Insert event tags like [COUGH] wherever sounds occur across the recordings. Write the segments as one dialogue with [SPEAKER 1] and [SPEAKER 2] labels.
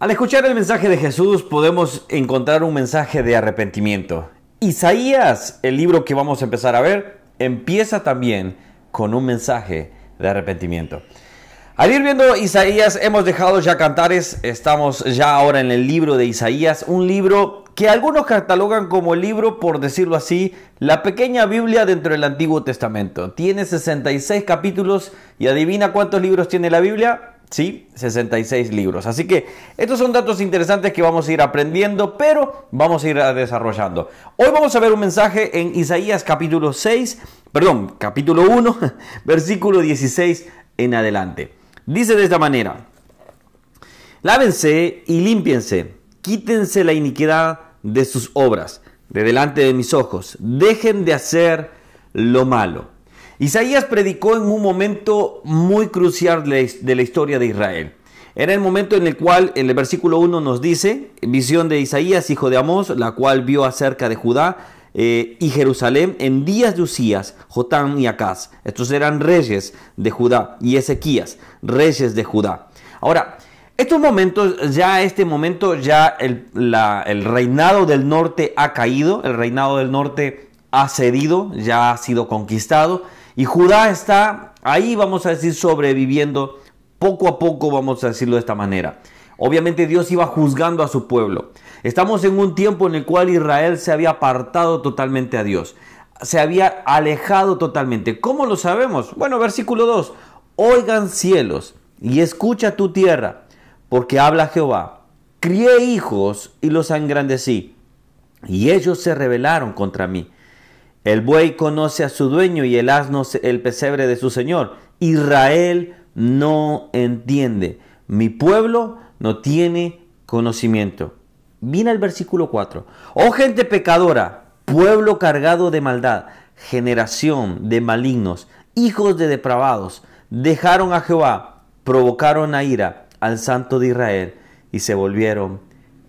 [SPEAKER 1] Al escuchar el mensaje de Jesús podemos encontrar un mensaje de arrepentimiento. Isaías, el libro que vamos a empezar a ver, empieza también con un mensaje de arrepentimiento. Al ir viendo Isaías, hemos dejado ya cantares, estamos ya ahora en el libro de Isaías, un libro que algunos catalogan como el libro, por decirlo así, la pequeña Biblia dentro del Antiguo Testamento. Tiene 66 capítulos y adivina cuántos libros tiene la Biblia, Sí, 66 libros. Así que estos son datos interesantes que vamos a ir aprendiendo, pero vamos a ir desarrollando. Hoy vamos a ver un mensaje en Isaías capítulo 6, perdón, capítulo 1, [LAUGHS] versículo 16 en adelante. Dice de esta manera, lávense y límpiense, quítense la iniquidad de sus obras, de delante de mis ojos, dejen de hacer lo malo. Isaías predicó en un momento muy crucial de la historia de Israel. Era el momento en el cual el versículo 1 nos dice, visión de Isaías, hijo de Amós, la cual vio acerca de Judá eh, y Jerusalén en días de Usías, Jotán y Acaz. Estos eran reyes de Judá y Ezequías, reyes de Judá. Ahora, estos momentos, ya este momento, ya el reinado del norte ha caído, el reinado del norte ha cedido, ya ha sido conquistado y Judá está ahí, vamos a decir, sobreviviendo poco a poco, vamos a decirlo de esta manera. Obviamente Dios iba juzgando a su pueblo. Estamos en un tiempo en el cual Israel se había apartado totalmente a Dios. Se había alejado totalmente. ¿Cómo lo sabemos? Bueno, versículo 2. Oigan cielos y escucha tu tierra, porque habla Jehová. Crié hijos y los engrandecí, y ellos se rebelaron contra mí. El buey conoce a su dueño y el asno el pesebre de su señor. Israel no entiende. Mi pueblo no tiene conocimiento. Viene el versículo 4. Oh gente pecadora, pueblo cargado de maldad, generación de malignos, hijos de depravados, dejaron a Jehová, provocaron a ira al santo de Israel y se volvieron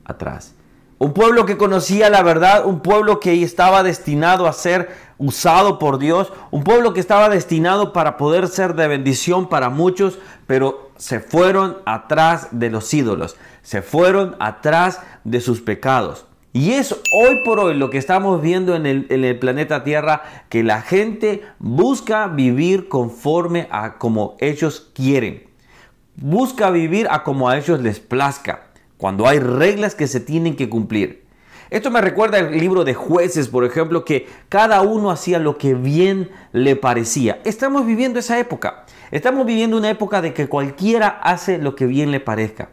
[SPEAKER 1] atrás. Un pueblo que conocía la verdad, un pueblo que estaba destinado a ser usado por Dios, un pueblo que estaba destinado para poder ser de bendición para muchos, pero se fueron atrás de los ídolos, se fueron atrás de sus pecados. Y es hoy por hoy lo que estamos viendo en el, planeta Tierra, que la gente busca vivir conforme a como ellos quieren. Busca vivir a como a ellos les plazca cuando hay reglas que se tienen que cumplir. Esto me recuerda el libro de jueces, por ejemplo, que cada uno hacía lo que bien le parecía. Estamos viviendo esa época. Estamos viviendo una época de que cualquiera hace lo que bien le parezca.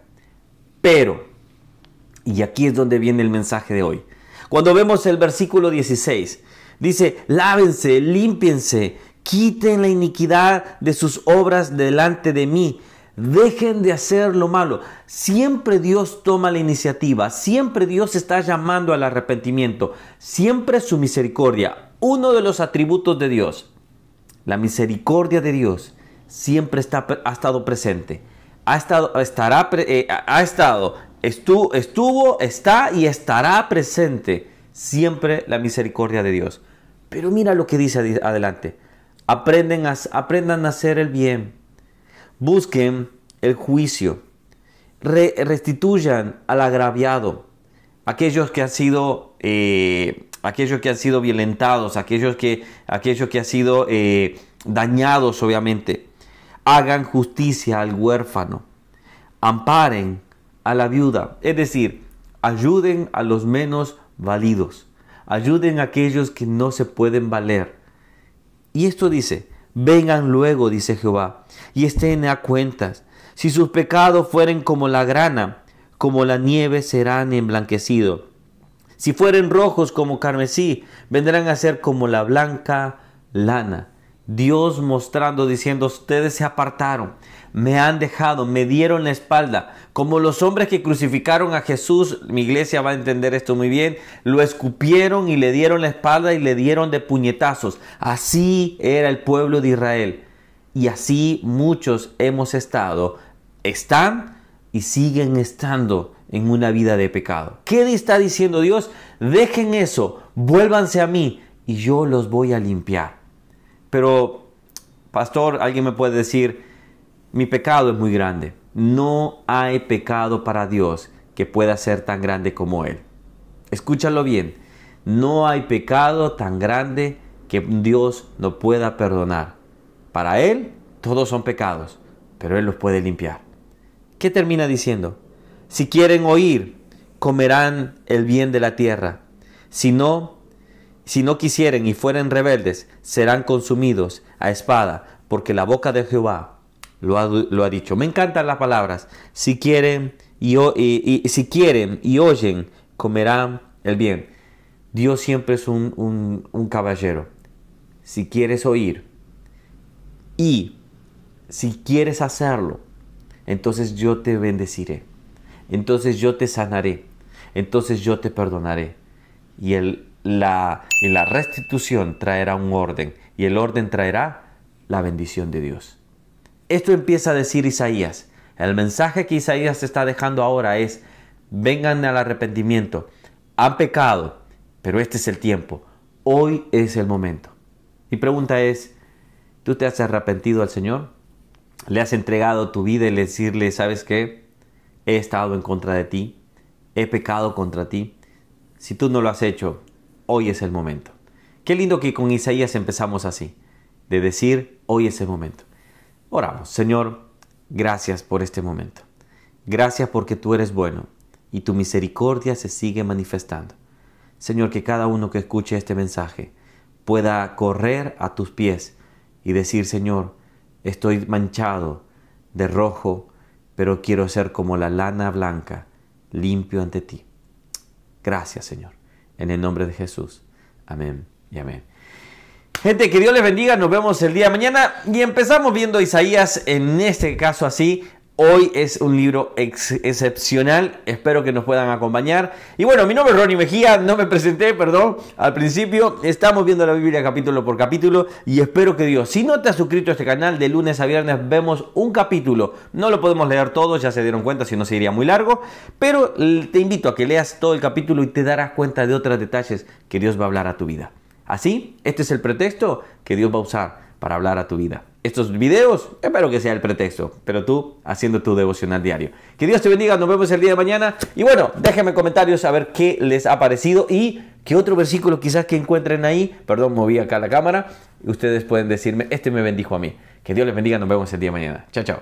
[SPEAKER 1] Pero, y aquí es donde viene el mensaje de hoy. Cuando vemos el versículo 16, dice, lávense, límpiense, quiten la iniquidad de sus obras delante de mí dejen de hacer lo malo. Siempre Dios toma la iniciativa, siempre Dios está llamando al arrepentimiento, siempre su misericordia, uno de los atributos de Dios. La misericordia de Dios siempre está, ha estado presente, ha estado, estará, eh, ha estado, estuvo, estuvo, está y estará presente siempre la misericordia de Dios. Pero mira lo que dice adelante. Aprenden aprendan a hacer el bien Busquen el juicio. restituyan al agraviado. Aquellos que han sido... Eh, aquellos que han sido violentados, aquellos que, aquellos que han sido eh, dañados, obviamente. Hagan justicia al huérfano. Amparen a la viuda. Es decir, ayuden a los menos validos. Ayuden a aquellos que no se pueden valer. Y esto dice, Vengan luego, dice Jehová, y estén a cuentas. Si sus pecados fueren como la grana, como la nieve serán emblanquecidos. Si fueren rojos como carmesí, vendrán a ser como la blanca lana. Dios mostrando, diciendo, ustedes se apartaron, me han dejado, me dieron la espalda. Como los hombres que crucificaron a Jesús, mi iglesia va a entender esto muy bien, lo escupieron y le dieron la espalda y le dieron de puñetazos. Así era el pueblo de Israel. Y así muchos hemos estado, están y siguen estando en una vida de pecado. ¿Qué está diciendo Dios? Dejen eso, vuélvanse a mí y yo los voy a limpiar pero pastor, alguien me puede decir, mi pecado es muy grande. No hay pecado para Dios que pueda ser tan grande como Él. Escúchalo bien, no hay pecado tan grande que Dios no pueda perdonar. Para Él todos son pecados, pero Él los puede limpiar. ¿Qué termina diciendo? Si quieren oír, comerán el bien de la tierra. Si no, si no quisieren y fueren rebeldes, serán consumidos a espada, porque la boca de Jehová lo ha, dicho. Me encantan las palabras. Si quieren y, si quieren y oyen, comerán el bien. Dios siempre es un, un caballero. Si quieres oír y si quieres hacerlo, entonces yo te bendeciré. Entonces yo te sanaré. Entonces yo te perdonaré. Y el la, y la restitución traerá un orden y el orden traerá la bendición de Dios. Esto empieza a decir Isaías. El mensaje que Isaías está dejando ahora es, vengan al arrepentimiento. Han pecado, pero este es el tiempo. Hoy es el momento. Mi pregunta es, ¿tú te has arrepentido al Señor? ¿Le has entregado tu vida y le decirle, sabes qué? He estado en contra de ti, he pecado contra ti. Si tú no lo has hecho, hoy es el momento. Qué lindo que con Isaías empezamos así, de decir, hoy es el momento. Oramos, Señor, gracias por este momento. Gracias porque tú eres bueno y tu misericordia se sigue manifestando. Señor, que cada uno que escuche este mensaje pueda correr a tus pies y decir, Señor, estoy manchado de rojo, pero quiero ser como la lana blanca, limpio ante ti. Gracias, Señor. En el nombre de Jesús. Amén y amén. Gente, que Dios les bendiga. Nos vemos el día de mañana. Y empezamos viendo Isaías, en este caso así, Hoy es un libro excepcional, espero que nos puedan acompañar. Y bueno, mi nombre es Ronnie Mejía, no me presenté, perdón, al principio. Estamos viendo la Biblia capítulo por capítulo y espero que Dios, si no te has suscrito a este canal, de lunes a viernes vemos un capítulo. No lo podemos leer todo, ya se dieron cuenta, si no sería muy largo, pero te invito a que leas todo el capítulo y te darás cuenta de otros detalles que Dios va a hablar a tu vida. Así, este es el pretexto que Dios va a usar para hablar a tu vida estos videos, espero que sea el pretexto, pero tú haciendo tu devocional diario. Que Dios te bendiga, nos vemos el día de mañana. Y bueno, déjenme comentarios a ver qué les ha parecido y qué otro versículo quizás que encuentren ahí. Perdón, moví acá la cámara. Ustedes pueden decirme, este me bendijo a mí. Que Dios les bendiga, nos vemos el día de mañana. Chao, chao.